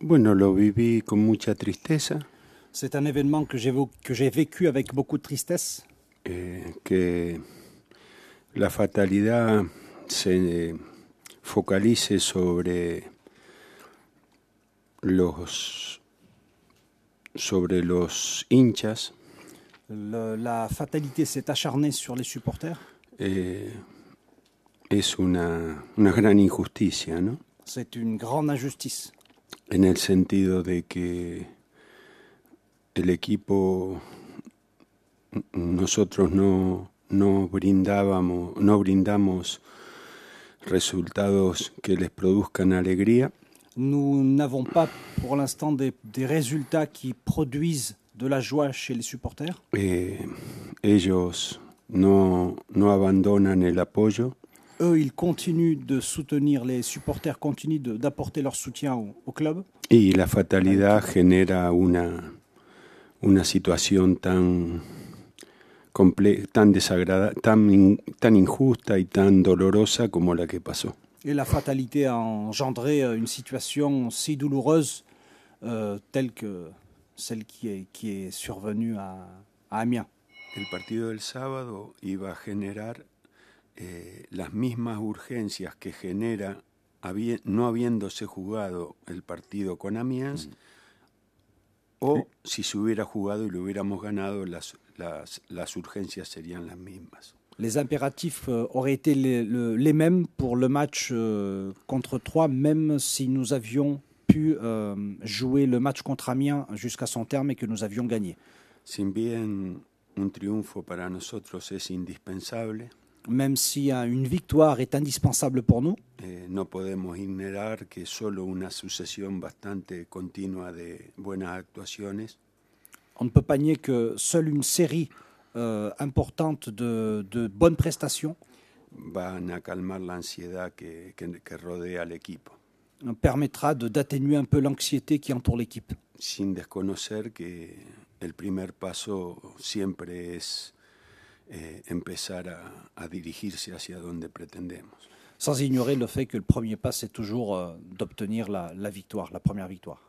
Bueno, lo viví con mucha tristeza. C'est un événement que j'ai que j'ai vécu avec beaucoup de tristesse. Eh, que la fatalidad se focalice sobre los sobre los hinchas. la fatalité s'est acharnée sur les supporters. Eh, es una, una gran injusticia, ¿no? C'est une grande injustice. en el sentido de que el equipo nosotros no, no brindábamos, no brindamos resultados que les produzcan alegría. Nous n'avons pas pour l'instant des, des, résultats qui produisent de la joie chez les supporters. Eh, ellos no, no abandonan el apoyo. eux, ils continuent de soutenir, les supporters continuent d'apporter leur soutien au, au, club. Et la fatalité génère une una situation tan tan tan, tan injusta y tan dolorosa comme la que pasó. Et la fatalité a engendré euh, une situation si douloureuse euh, telle que celle qui est, qui est survenue à, à Amiens. le partido del sábado iba a generar eh, las mismas urgencias que genera habi no habiéndose jugado el partido con Amiens, mm. o si se hubiera jugado y lo hubiéramos ganado, las, las, las urgencias serían las mismas. Les impératifs euh, auraient été les, mêmes pour le match euh, contre Troyes, même si nous avions pu euh, jouer le match contre Amiens jusqu'à son terme et que nous avions gagné. Si bien un triunfo para nosotros es indispensable, même si hein, une victoire est indispensable pour nous. Eh, no podemos ignorar que solo una sucesión bastante continua de buenas actuaciones. On ne peut pas nier que seule une série euh, importante de, de, bonnes prestations van a calmar la ansiedad que, que, que rodea al equipo. permettra d'atténuer un peu l'anxiété qui entoure l'équipe. Sin desconocer que el primer paso siempre es eh, empezar a, hacia donde pretendemos. Sans ignorer le fait que le premier pas, c'est toujours euh, d'obtenir la victoire, la première victoire.